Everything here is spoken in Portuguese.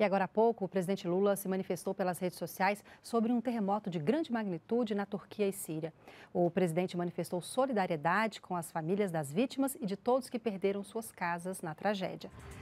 E agora há pouco, o presidente Lula se manifestou pelas redes sociais sobre um terremoto de grande magnitude na Turquia e Síria. O presidente manifestou solidariedade com as famílias das vítimas e de todos que perderam suas casas na tragédia.